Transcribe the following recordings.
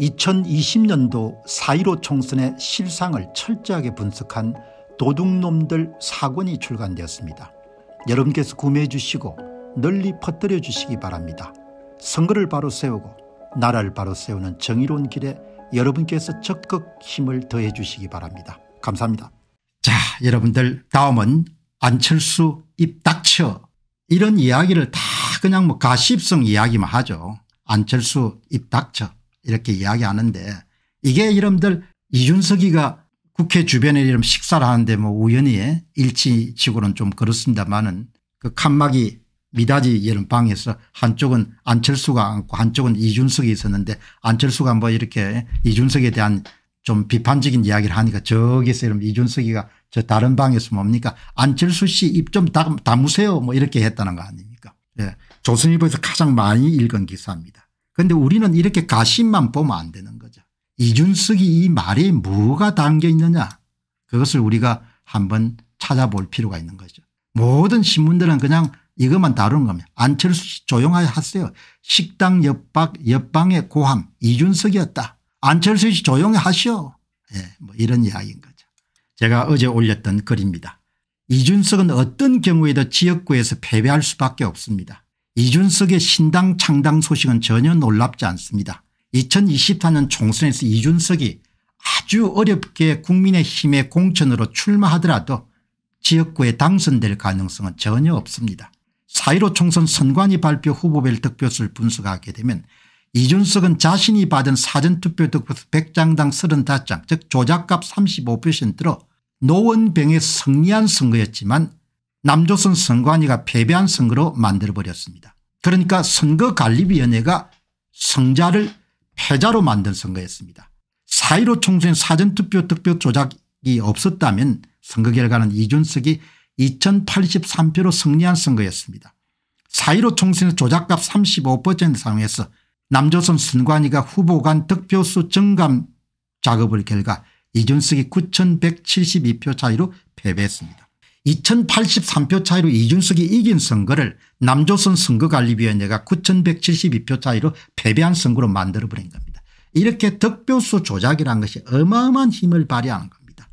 2020년도 4.15 총선의 실상을 철저하게 분석한 도둑놈들 사권이 출간되었습니다. 여러분께서 구매해 주시고 널리 퍼뜨려 주시기 바랍니다. 선거를 바로 세우고 나라를 바로 세우는 정의로운 길에 여러분께서 적극 힘을 더해 주시기 바랍니다. 감사합니다. 자 여러분들 다음은 안철수 입 닥쳐 이런 이야기를 다 그냥 뭐 가십성 이야기만 하죠. 안철수 입 닥쳐 이렇게 이야기하는데 이게 이름들 이준석이가 국회 주변에 이름 식사를 하는데 뭐 우연히 일치치고는 좀 그렇습니다만은 그 칸막이 미닫이 이런 방에서 한쪽은 안철수가 앉고 한쪽은 이준석이 있었는데 안철수가 뭐 이렇게 이준석에 대한 좀 비판적인 이야기를 하니까 저기서 이런 이준석이가 저 다른 방에서 뭡니까 안철수 씨 입 좀 담으세요 뭐 이렇게 했다는 거 아닙니까 예. 조선일보에서 가장 많이 읽은 기사입니다. 그런데 우리는 이렇게 가심만 보면 안 되는 거죠. 이준석이 이 말에 뭐가 담겨 있느냐 그것을 우리가 한번 찾아볼 필요가 있는 거죠. 모든 신문들은 그냥 이것만 다루는 겁니다. 안철수 씨 조용하게 하세요. 식당 옆박, 옆방의 고함 이준석이었다. 안철수 씨 조용히 하시오. 예, 뭐 이런 이야기인 거죠. 제가 어제 올렸던 글입니다. 이준석은 어떤 경우에도 지역구에서 패배할 수밖에 없습니다. 이준석의 신당 창당 소식은 전혀 놀랍지 않습니다. 2024년 총선에서 이준석이 아주 어렵게 국민의힘의 공천으로 출마하더라도 지역구에 당선될 가능성은 전혀 없습니다. 4.15 총선 선관위 발표 후보별 득표수를 분석하게 되면 이준석은 자신이 받은 사전투표 득표수 100장당 35장 즉 조작값 35%로 노원병에 승리한 선거였지만 남조선 선관위가 패배한 선거로 만들어버렸습니다. 그러니까 선거관리위원회가 성자를 패자로 만든 선거였습니다. 4.15 총선 사전투표 득표 조작이 없었다면 선거 결과는 이준석이 2083표로 승리한 선거였습니다. 4.15 총선의 조작값 35% 상황에서 남조선 선관위가 후보 간 득표수 증감 작업을 결과 이준석이 9172표 차이로 패배했습니다. 2083표 차이로 이준석이 이긴 선거를 남조선 선거관리위원회가 9172표 차이로 패배한 선거로 만들어버린 겁니다. 이렇게 득표수 조작이라는 것이 어마어마한 힘을 발휘하는 겁니다.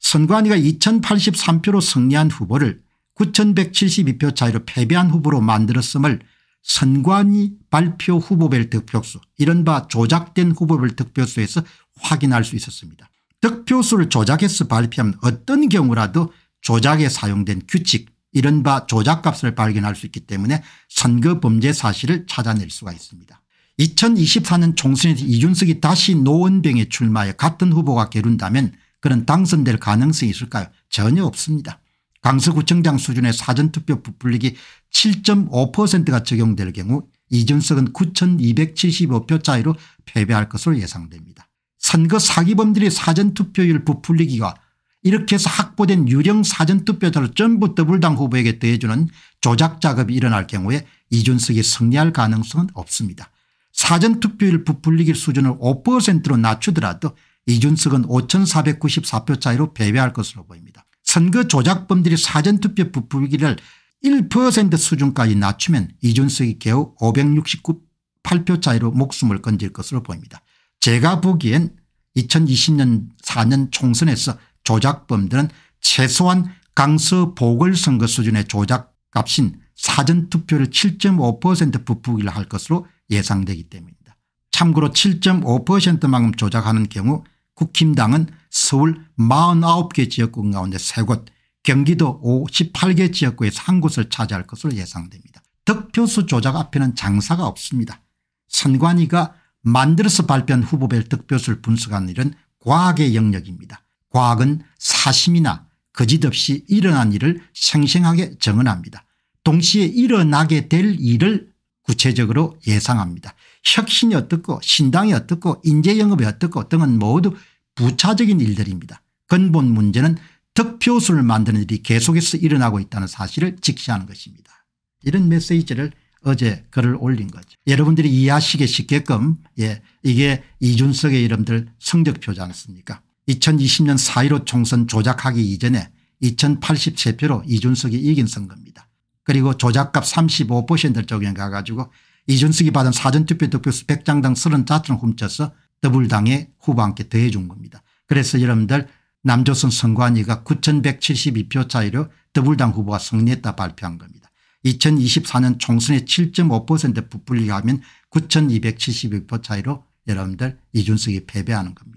선관위가 2083표로 승리한 후보를 9172표 차이로 패배한 후보로 만들었음을 선관위 발표 후보별 득표수 이른바 조작된 후보별 득표수에서 확인할 수 있었습니다. 득표수를 조작해서 발표하면 어떤 경우라도 조작에 사용된 규칙 이른바 조작값을 발견할 수 있기 때문에 선거 범죄 사실을 찾아낼 수가 있습니다. 2024년 총선에서 이준석이 다시 노원병에 출마해 같은 후보가 겨룬다면 그런 당선될 가능성이 있을까요 전혀 없습니다. 강서구청장 수준의 사전투표 부풀리기 7.5%가 적용될 경우 이준석은 9275표 차이로 패배할 것으로 예상됩니다. 선거 사기범들의 사전투표율 부풀리기가 이렇게 해서 확보된 유령 사전투표자를 전부 더블당 후보에게 더해주는 조작작업이 일어날 경우에 이준석이 승리할 가능성은 없습니다. 사전투표율 부풀리기 수준을 5%로 낮추더라도 이준석은 5494표 차이로 패배할 것으로 보입니다. 선거 조작범들이 사전투표 부풀기를 1% 수준까지 낮추면 이준석이 겨우 568표 차이로 목숨을 건질 것으로 보입니다. 제가 보기엔 2020년 4년 총선에서 조작범들은 최소한 강서 보궐선거 수준의 조작값인 사전투표를 7.5% 부풀기를 할 것으로 예상되기 때문이다 참고로 7.5%만큼 조작하는 경우 국힘당은 서울 49개 지역구 가운데 3곳 경기도 58개 지역구에서 한 곳을 차지할 것으로 예상됩니다. 득표수 조작 앞에는 장사가 없습니다. 선관위가 만들어서 발표한 후보별 득표수를 분석하는 일은 과학의 영역입니다. 과학은 사심이나 거짓없이 일어난 일을 생생하게 증언합니다 동시에 일어나게 될 일을 구체적으로 예상합니다. 혁신이 어떻고 신당이 어떻고 인재영업이 어떻고 등은 모두 부차적인 일들입니다. 근본 문제는 득표수를 만드는 일이 계속해서 일어나고 있다는 사실을 직시하는 것입니다. 이런 메시지를 어제 글을 올린 거죠. 여러분들이 이해하시게 쉽게끔 예, 이게 이준석의 이름들 성적표지 않습니까 2020년 4.15 총선 조작하기 이전에 2083표로 이준석이 이긴 선거입니다. 그리고 조작값 35%를 적용해 가지고 이준석이 받은 사전투표 득표수 100장당 34장 훔쳐서 더블당의 후반께 더해 준 겁니다. 그래서 여러분들 남조선 선관위가 9172표 차이로 더블당 후보가 승리했다 발표한 겁니다. 2024년 총선의 7.5% 부풀리게 하면 9272표 차이로 여러분들 이준석이 패배하는 겁니다.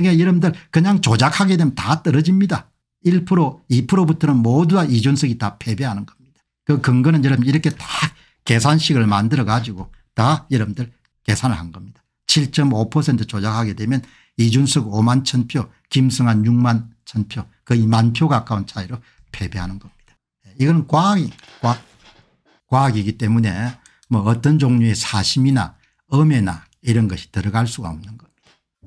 그러니까 여러분들 그냥 조작하게 되면 다 떨어집니다. 1% 2%부터는 모두 다 이준석이 다 패배하는 겁니다. 그 근거는 여러분 이렇게 다 계산식을 만들어 가지고 다 여러분들 계산을 한 겁니다. 7.5% 조작하게 되면 이준석 5만 천표 김승환 6만 천표 거의 그 만표 가까운 차이로 패배하는 겁니다. 이건 과학이 과학, 과학이기 때문에 뭐 어떤 종류의 사심이나 엄해나 이런 것이 들어갈 수가 없는 것.